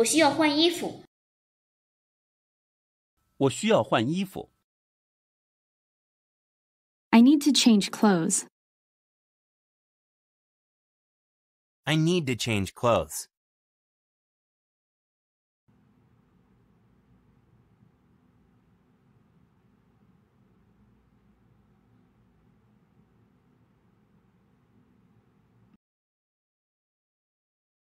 我需要换衣服。我需要换衣服。I need to change clothes. I need to change clothes.